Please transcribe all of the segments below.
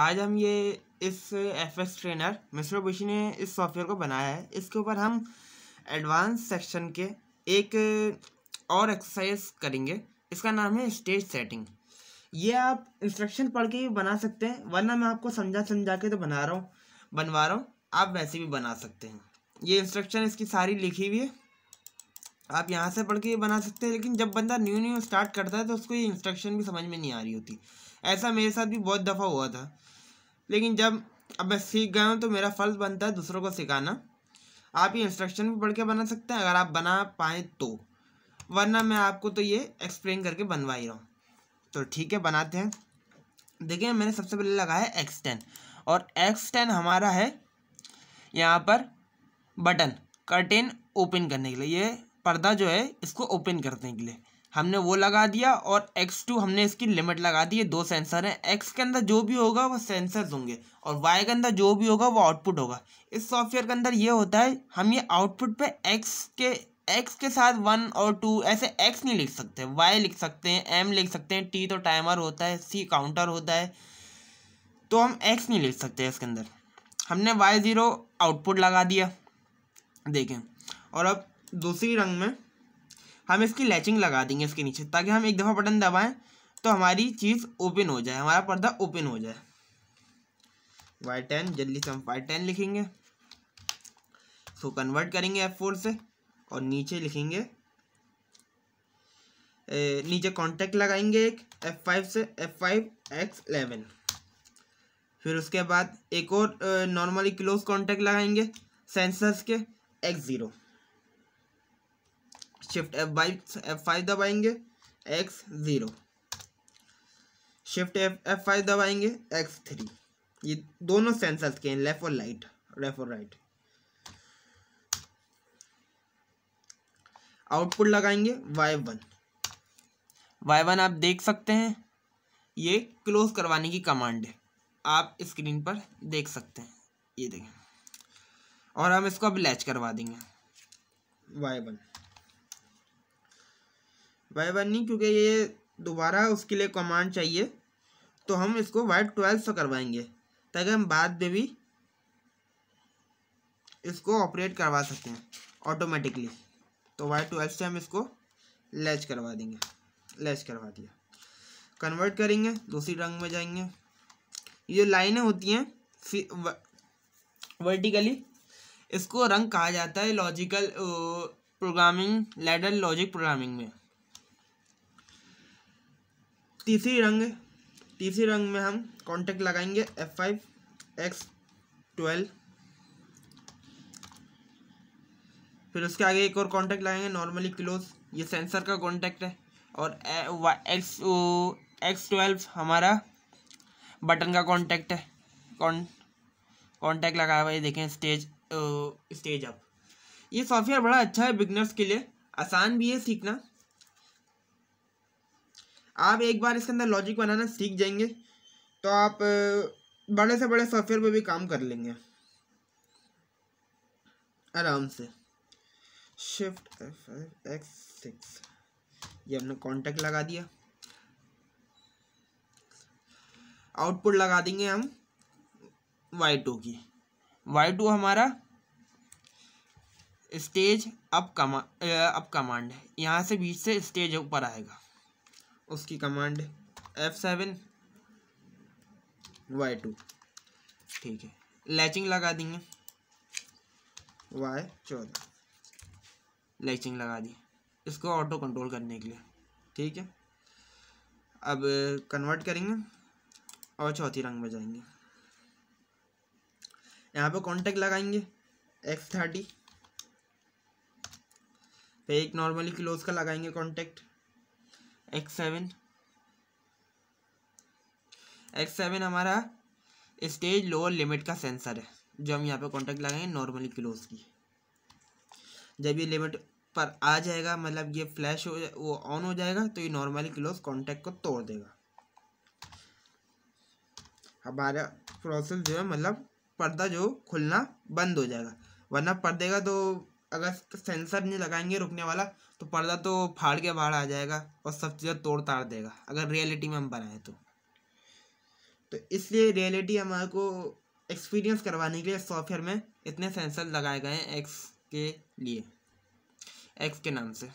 आज हम ये इस एफ एस ट्रेनर बुशी ने इस सॉफ्टवेयर को बनाया है इसके ऊपर हम एडवांस सेक्शन के एक और एक्सरसाइज करेंगे इसका नाम है स्टेज सेटिंग ये आप इंस्ट्रक्शन पढ़ के भी बना सकते हैं वरना मैं आपको समझा समझा के तो बना रहा हूँ बनवा रहा हूँ आप वैसे भी बना सकते हैं ये इंस्ट्रक्शन इसकी सारी लिखी हुई है आप यहाँ से पढ़ के बना सकते हैं लेकिन जब बंदा न्यू न्यू स्टार्ट करता है तो उसको ये इंस्ट्रक्शन भी समझ में नहीं आ रही होती ऐसा मेरे साथ भी बहुत दफ़ा हुआ था लेकिन जब अब मैं सीख गया हूँ तो मेरा फ़र्ज़ बनता है दूसरों को सिखाना आप ये इंस्ट्रक्शन भी पढ़ के बना सकते हैं अगर आप बना पाएँ तो वरना मैं आपको तो ये एक्सप्लेन करके बनवा ही रहा हूँ तो ठीक है बनाते हैं देखिए मैंने सबसे पहले लगाया एक्स टेन और एक्स टेन हमारा है यहाँ पर बटन कर्टेन ओपन करने के लिए ये पर्दा जो है इसको ओपन करने के लिए हमने वो लगा दिया और एक्स टू हमने इसकी लिमिट लगा दी ये दो सेंसर हैं एक्स के अंदर जो भी होगा वो सेंसर्स होंगे और वाई के अंदर जो भी होगा वो आउटपुट होगा इस सॉफ्टवेयर के अंदर ये होता है हम ये आउटपुट पे एक्स के एक्स के साथ वन और टू ऐसे एक्स नहीं लिख सकते वाई लिख सकते हैं एम लिख सकते हैं टी तो टाइमर होता है सी काउंटर होता है तो हम एक्स नहीं लिख सकते इसके अंदर हमने वाई ज़ीरो आउटपुट लगा दिया देखें और अब दूसरी रंग में हम इसकी लैचिंग लगा देंगे इसके नीचे ताकि हम एक दफ़ा बटन दबाएं तो हमारी चीज़ ओपन हो जाए हमारा पर्दा ओपन हो जाए वाई टेन जल्दी से हम वाई टेन लिखेंगे सो कन्वर्ट करेंगे एफ फोर से और नीचे लिखेंगे ए, नीचे कॉन्टेक्ट लगाएंगे एक एफ फाइव से एफ फाइव एक्स एलेवन फिर उसके बाद एक और नॉर्मली क्लोज कॉन्टेक्ट लगाएंगे सेंसर्स के X zero shift F five F five दबाएंगे X zero shift F F five दबाएंगे एक्स थ्री ये दोनों सेंसर्स के हैं लेफ़्ट और लाइट लेफ़्ट और राइट आउटपुट लगाएंगे वाई वन वाई वन आप देख सकते हैं ये क्लोज करवाने की कमांड है आप स्क्रीन पर देख सकते हैं ये देखें और हम इसको अब लैच करवा देंगे वाई वन वाई वन नहीं क्योंकि ये दोबारा उसके लिए कमांड चाहिए तो हम इसको वाई ट्वेल्व से करवाएंगे ताकि हम बाद में भी इसको ऑपरेट करवा सकते हैं ऑटोमेटिकली तो वाई ट्वेल्व से हम इसको लैच करवा देंगे लैच करवा दिया कन्वर्ट करेंगे दूसरी रंग में जाएंगे ये जो लाइनें होती हैं वर्टिकली इसको रंग कहा जाता है logical programming ladder logic programming में तीसरी रंग तीसरी रंग में हम कॉन्टेक्ट लगाएंगे एफ फाइव एक्स ट्वेल्व फिर उसके आगे एक और कॉन्टेक्ट लगाएंगे नॉर्मली क्लोज ये सेंसर का कॉन्टेक्ट है और एक्स एक्स ट्वेल्व हमारा बटन का कॉन्टेक्ट है कॉन्टेक्ट कांटेक्ट लगाया हुआ ये देखें स्टेज ओ, स्टेज अप ये सॉफ्टवेयर बड़ा अच्छा है बिगनर्स के लिए आसान भी है सीखना आप एक बार इसके अंदर लॉजिक बनाना सीख जाएंगे तो आप बड़े से बड़े सॉफ्टवेयर पर भी काम कर लेंगे आराम से शिफ्ट एक्स सिक्स ये हमने कॉन्टेक्ट लगा दिया आउटपुट लगा देंगे हम वाई टू की वाई टू हमारा स्टेज अप कमा अप कमांड है यहाँ से बीच से स्टेज ऊपर आएगा उसकी command F seven Y two ठीक है लैचिंग लगा देंगे वाई चौदह लैचिंग लगा दी इसको ऑटो कंट्रोल करने के लिए ठीक है अब कन्वर्ट करेंगे और चौथी रंग में जाएंगे यहाँ पे कॉन्टेक्ट लगाएंगे एक्स थर्टी पे एक नॉर्मली क्लोज का लगाएंगे contact X seven X seven हमारा स्टेज लोअर लिमिट का सेंसर है जो हम यहाँ पे कांटेक्ट लगाएंगे नॉर्मली क्लोज की जब ये लिमिट पर आ जाएगा मतलब ये फ्लैश हो वो ऑन हो जाएगा तो ये नॉर्मली क्लोज कांटेक्ट को तोड़ देगा हमारा प्रोसेस जो है मतलब पर्दा जो खुलना बंद हो जाएगा वरना पर्दे का तो अगर सेंसर नहीं लगाएंगे रुकने वाला तो पर्दा तो फाड़ के बाहर आ जाएगा और सब चीज़ें तोड़ ताड़ देगा अगर रियलिटी में हम बनाएं तो तो इसलिए रियलिटी हमारे को एक्सपीरियंस करवाने के लिए सॉफ्टवेयर में इतने सेंसर लगाए गए हैं एक्स के लिए एक्स के नाम से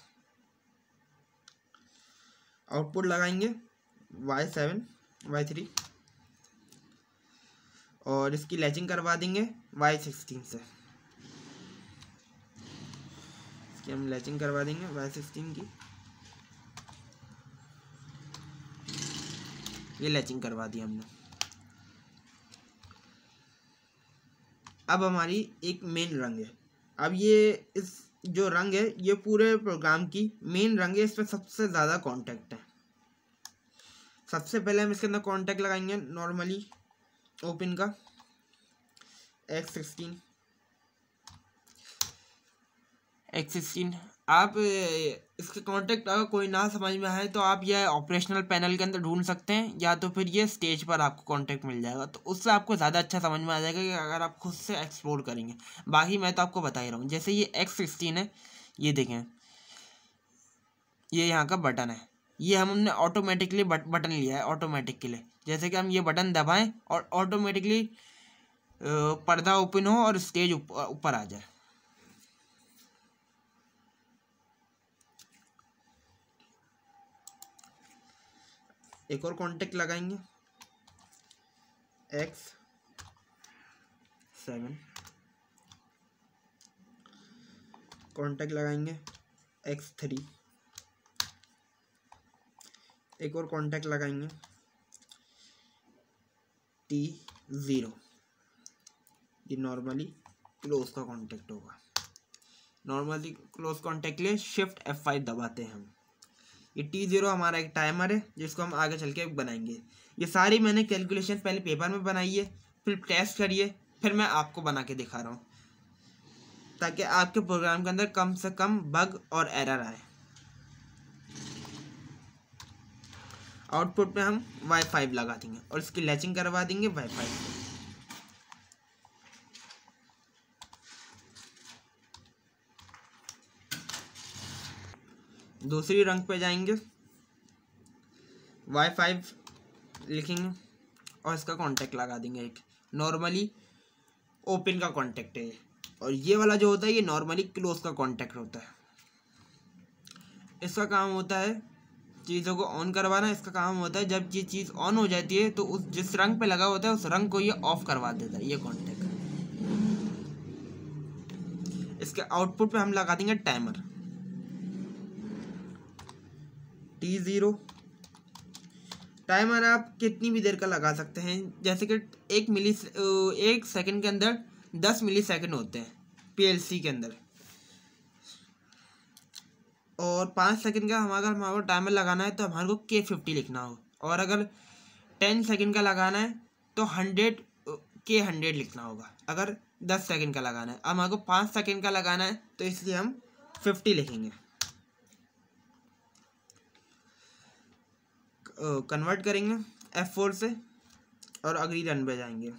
आउटपुट लगाएंगे वाई सेवन वाई थ्री और इसकी लैचिंग करवा देंगे वाई सिक्सटीन से इसकी हम लैचिंग करवा देंगे वाई सिक्सटीन की ये लैचिंग करवा दी हमने अब हमारी एक मेन रंग है अब ये इस जो रंग है ये पूरे प्रोग्राम की मेन रंग है इस पर सबसे ज़्यादा कांटेक्ट है सबसे पहले हम इसके अंदर कांटेक्ट लगाएंगे नॉर्मली ओपन का एक्स सिक्सटीन सिक्सटीन आप इसके कॉन्टेक्ट अगर कोई ना समझ में आए तो आप यह ऑपरेशनल पैनल के अंदर ढूंढ सकते हैं या तो फिर ये स्टेज पर आपको कॉन्टेक्ट मिल जाएगा तो उससे आपको ज़्यादा अच्छा समझ में आ जाएगा कि अगर आप खुद से एक्सप्लोर करेंगे बाकी मैं तो आपको बता ही रहा हूँ जैसे ये एक्स सिक्सटीन है ये देखें ये यहाँ का बटन है ये हमने ऑटोमेटिकली बट, बटन लिया है ऑटोमेटिक के लिए जैसे कि हम ये बटन दबाएँ और ऑटोमेटिकली पर्दा ओपन हो और स्टेज ऊपर आ जाए एक और कॉन्टेक्ट लगाएंगे एक्स सेवन कॉन्टेक्ट लगाएंगे एक्स थ्री एक और कॉन्टेक्ट लगाएंगे टी ज़ीरो ये नॉर्मली क्लोज का कॉन्टेक्ट होगा नॉर्मली क्लोज कॉन्टेक्ट लिए शिफ्ट एफ फाइव दबाते हैं हम ये टी ज़ीरो हमारा एक टाइमर है जिसको हम आगे चल के बनाएंगे ये सारी मैंने कैलकुलेशन पहले पेपर में बनाई है फिर टेस्ट करिए फिर मैं आपको बना के दिखा रहा हूँ ताकि आपके प्रोग्राम के अंदर कम से कम बग और एरर आए आउटपुट में हम वाई फाइव लगा देंगे और इसकी लैचिंग करवा देंगे वाई फाइव दूसरी रंग पे जाएंगे वाई फाइव लिखेंगे और इसका कांटेक्ट लगा देंगे एक नॉर्मली ओपन का कांटेक्ट है और ये वाला जो होता है ये नॉर्मली क्लोज का कांटेक्ट होता है इसका काम होता है चीज़ों को ऑन करवाना इसका काम होता है जब ये चीज़ ऑन हो जाती है तो उस जिस रंग पे लगा होता है उस रंग को ये ऑफ करवा देता है ये कॉन्टेक्ट इसके आउटपुट पे हम लगा देंगे टाइमर टी ज़ीरो टाइमर आप कितनी भी देर का लगा सकते हैं जैसे कि एक मिली एक सेकंड के अंदर दस मिली सेकेंड होते हैं पीएलसी के अंदर और पाँच सेकंड का हमारा अगर हमारे टाइमर लगाना है तो हमारे को के फिफ्टी लिखना हो और अगर टेन सेकंड का लगाना है तो हंड्रेड के हंड्रेड लिखना होगा अगर दस सेकंड का लगाना है अब हमारे को पाँच सेकेंड का लगाना है तो इसलिए हम फिफ्टी लिखेंगे कन्वर्ट करेंगे एफ फोर से और अगली रन पे जाएंगे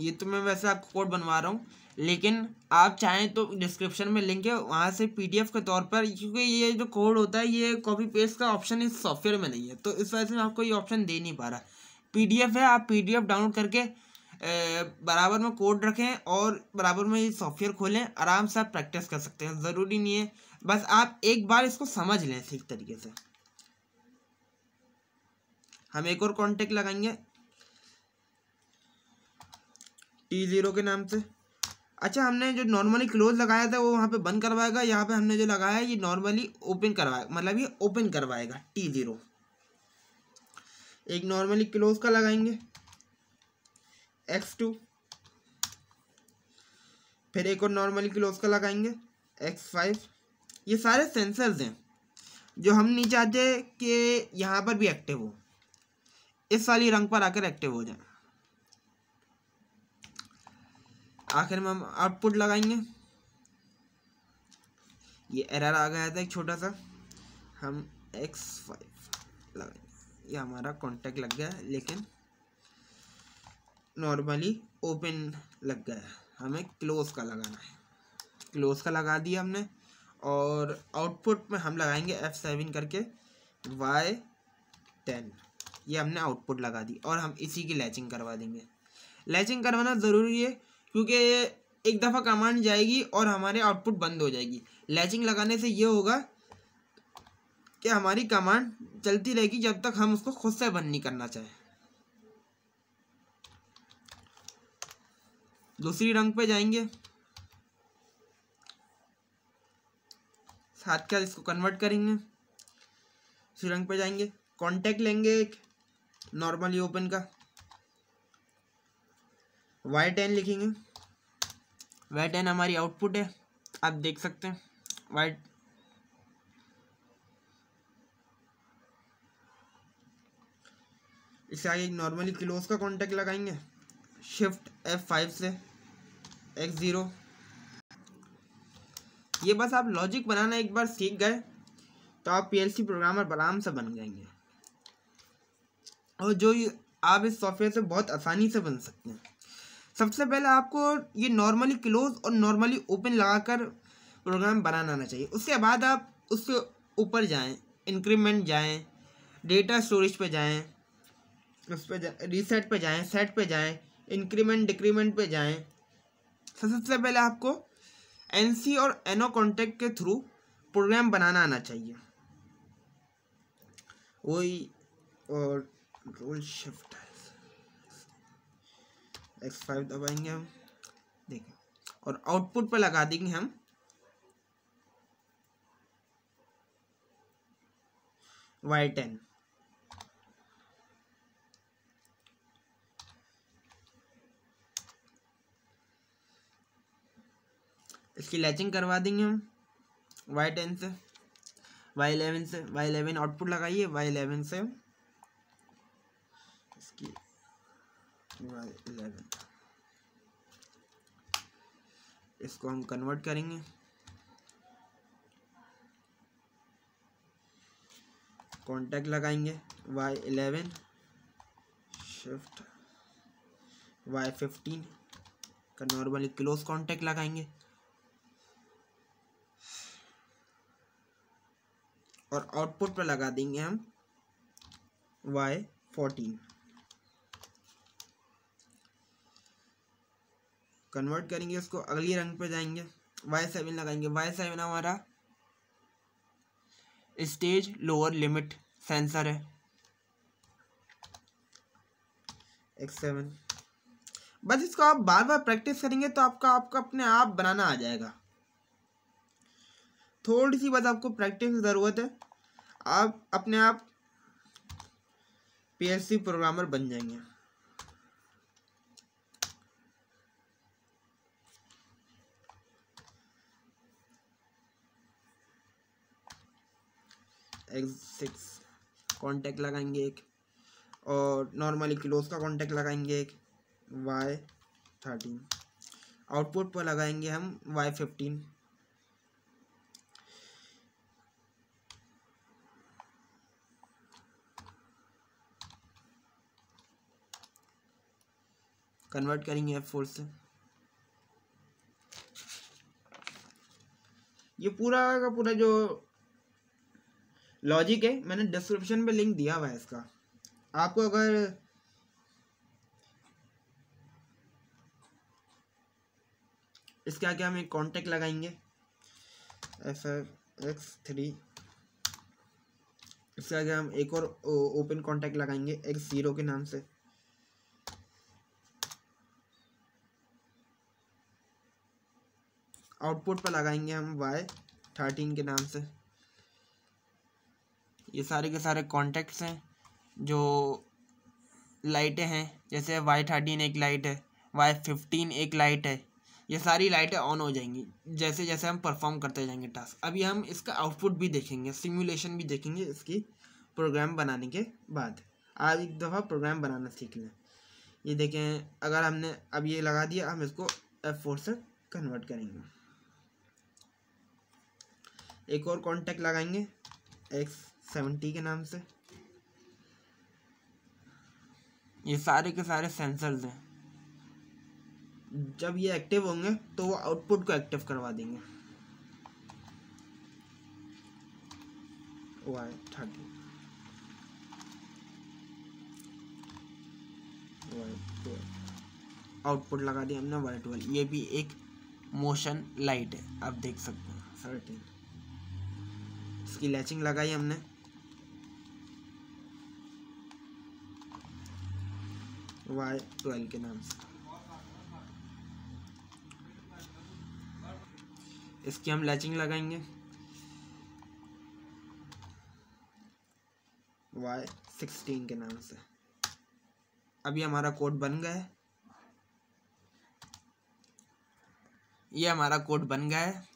ये तो मैं वैसे आपको कोड बनवा रहा हूँ लेकिन आप चाहें तो डिस्क्रिप्शन में लिंक है वहाँ से पीडीएफ के तौर पर क्योंकि ये जो कोड होता है ये कॉपी पेस्ट का ऑप्शन इस सॉफ्टवेयर में नहीं है तो इस वजह से मैं आपको ये ऑप्शन दे नहीं पा रहा पीडीएफ है आप पीडीएफ डाउनलोड करके बराबर में कोड रखें और बराबर में ये सॉफ्टवेयर खोलें आराम से आप प्रैक्टिस कर सकते हैं ज़रूरी नहीं है बस आप एक बार इसको समझ लें ठीक तरीके से हम एक और कॉन्टेक्ट लगाएंगे टी ज़ीरो के नाम से अच्छा हमने जो नॉर्मली क्लोज लगाया था वो वहाँ पे बंद करवाएगा यहाँ पे हमने जो लगाया ये नॉर्मली ओपन करवाएगा मतलब ये ओपन करवाएगा टी ज़ीरो एक नॉर्मली क्लोज का लगाएंगे एक्स टू फिर एक और नॉर्मली क्लोज का लगाएंगे एक्स फाइव ये सारे सेंसर्स हैं जो हम नहीं चाहते कि यहाँ पर भी एक्टिव हो इस वाली रंग पर आकर एक्टिव हो जाए आखिर में हम आउटपुट लगाएंगे ये एरर आ गया था एक छोटा सा हम एक्स फाइव लगाएंगे ये हमारा कॉन्टेक्ट लग गया लेकिन नॉर्मली ओपन लग गया है हमें क्लोज का लगाना है क्लोज का लगा दिया हमने और आउटपुट में हम लगाएंगे एफ सेवन करके वाई टेन ये हमने आउटपुट लगा दी और हम इसी की लैचिंग करवा देंगे लैचिंग करवाना ज़रूरी है क्योंकि एक दफ़ा कमांड जाएगी और हमारे आउटपुट बंद हो जाएगी लैचिंग लगाने से ये होगा कि हमारी कमांड चलती रहेगी जब तक हम उसको खुद से बंद नहीं करना चाहें दूसरी रंग पे जाएंगे साथ के साथ इसको कन्वर्ट करेंगे दूसरी रंग पे जाएंगे कांटेक्ट लेंगे एक नॉर्मली ओपन का वाई टेन लिखेंगे वाई टेन हमारी आउटपुट है आप देख सकते हैं वाइट इसे आगे नॉर्मली क्लोज का कांटेक्ट लगाएंगे शिफ्ट एफ फाइव से एक्स ज़ीरो ये बस आप लॉजिक बनाना एक बार सीख गए तो आप पीएलसी प्रोग्रामर आराम से बन जाएंगे और जो आप इस सॉफ्टवेयर से बहुत आसानी से बन सकते हैं सबसे पहले आपको ये नॉर्मली क्लोज और नॉर्मली ओपन लगाकर प्रोग्राम बनाना आना चाहिए उसके बाद आप उसके ऊपर जाएं इंक्रीमेंट जाएं डेटा स्टोरेज पे जाएं उस पर रीसेट पे जाएं सेट पे जाएं इंक्रीमेंट डिक्रीमेंट पे जाएं सबसे पहले आपको एन और एनओ कॉन्टैक्ट के थ्रू प्रोग्राम बनाना आना चाहिए वही और रोल शिफ्ट एक्स फाइव दबाएंगे हम देखें और आउटपुट पर लगा देंगे हम वाई टेन इसकी लैचिंग करवा देंगे हम वाई टेन से वाई इलेवन से वाई इलेवन आउटपुट लगाइए वाई इलेवन से इसकी वाई इसको हम कन्वर्ट करेंगे कॉन्टैक्ट लगाएंगे Y eleven shift Y fifteen का नॉर्मली क्लोज कॉन्टैक्ट लगाएंगे और आउटपुट पर लगा देंगे हम वाई फोर्टीन कन्वर्ट करेंगे उसको अगली रंग पर जाएंगे वाई सेवन लगाएंगे वाई सेवन हमारा स्टेज लोअर लिमिट सेंसर है एक्स सेवन बस इसको आप बार बार प्रैक्टिस करेंगे तो आपका आपका अपने आप बनाना आ जाएगा थोड़ी सी बस आपको प्रैक्टिस की ज़रूरत है आप अपने आप पीएससी प्रोग्रामर बन जाएंगे सिक्स कॉन्टैक्ट लगाएंगे एक और नॉर्मली क्लोज का कांटेक्ट लगाएंगे एक वाई थर्टीन आउटपुट पर लगाएंगे हम वाई फिफ्टीन कन्वर्ट करेंगे एफ फोर से ये पूरा का पूरा जो लॉजिक है मैंने डिस्क्रिप्शन में लिंक दिया हुआ है इसका आपको अगर इसके आगे हम एक कॉन्टेक्ट लगाएंगे एफ एफ एक्स थ्री इसके आगे हम एक और ओपन कॉन्टेक्ट लगाएंगे एक्स ज़ीरो के नाम से आउटपुट पर लगाएंगे हम वाई थर्टीन के नाम से ये सारे के सारे कॉन्टेक्ट्स हैं जो लाइटें हैं जैसे वाई थर्टीन एक लाइट है वाई फिफ्टीन एक लाइट है ये सारी लाइटें ऑन हो जाएंगी जैसे जैसे हम परफॉर्म करते जाएंगे टास्क अभी हम इसका आउटपुट भी देखेंगे सिमुलेशन भी देखेंगे इसकी प्रोग्राम बनाने के बाद आज एक दफ़ा प्रोग्राम बनाना सीख लें ये देखें अगर हमने अब ये लगा दिया हम इसको एफ फोर से कन्वर्ट करेंगे एक और कॉन्टैक्ट लगाएंगे एक्स सेवेंटी के नाम से ये सारे के सारे सेंसर्स हैं जब ये एक्टिव होंगे तो वो आउटपुट को एक्टिव करवा देंगे आउटपुट oh, oh, लगा दिया हमने वाई ट्वेल्व ये भी एक मोशन लाइट है आप देख सकते हैं थर्टीन इसकी लैचिंग लगाई हमने वाई ट्वेल्व के नाम से इसकी हम लैचिंग लगाएंगे वाई सिक्सटीन के नाम से अभी हमारा कोड बन गया है ये हमारा कोड बन गया है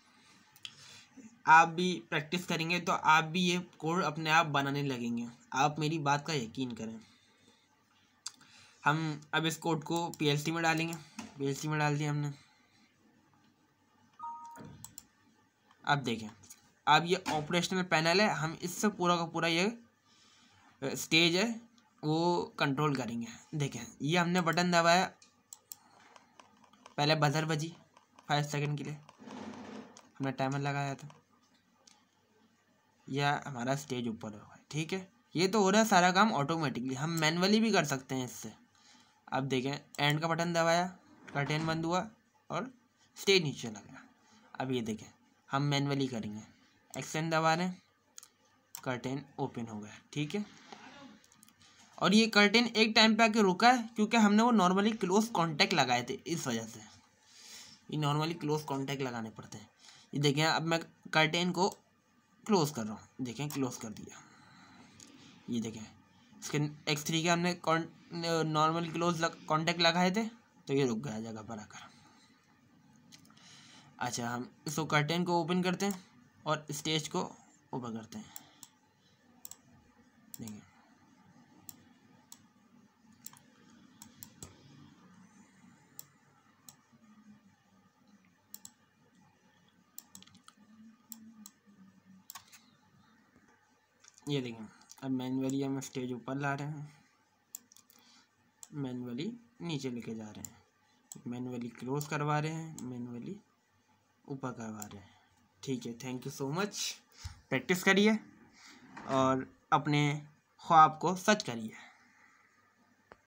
आप भी प्रैक्टिस करेंगे तो आप भी ये कोड अपने आप बनाने लगेंगे आप मेरी बात का यकीन करें हम अब इस कोड को पीएलसी में डालेंगे पीएलसी में डाल दिया हमने अब देखें अब ये ऑपरेशनल पैनल है हम इससे पूरा का पूरा ये स्टेज है वो कंट्रोल करेंगे देखें ये हमने बटन दबाया पहले बजर बजी फाइव सेकंड के लिए हमने टाइमर लगाया था या हमारा स्टेज ऊपर होगा ठीक है ये तो हो रहा है सारा काम ऑटोमेटिकली हम मैनुअली भी कर सकते हैं इससे अब देखें एंड का बटन दबाया कर्टेन बंद हुआ और स्टेज नीचे लग गया अब ये देखें हम मैनुअली करेंगे एक्सटेंड दबा रहे कर्टेन ओपन हो गया ठीक है और ये कर्टेन एक टाइम पे आके रुका है क्योंकि हमने वो नॉर्मली क्लोज कांटेक्ट लगाए थे इस वजह से ये नॉर्मली क्लोज कांटेक्ट लगाने पड़ते हैं ये देखें अब मैं कर्टेन को क्लोज़ कर रहा हूँ देखें क्लोज़ कर दिया ये देखें इसके एक्स थ्री के हमने नॉर्मल क्लोज लग, लगाए थे तो ये रुक गया जगह पर आकर अच्छा हम इसको कर्टेन को ओपन करते हैं और स्टेज को ओपन करते हैं देखिए ये देखें अब मैनुअली हम स्टेज ऊपर ला रहे हैं मैनुअली नीचे लेके जा रहे हैं मैनुअली क्लोज करवा रहे हैं मैनुअली ऊपर करवा रहे हैं ठीक है thank you so much practice करिए और अपने ख्वाब को सच करिए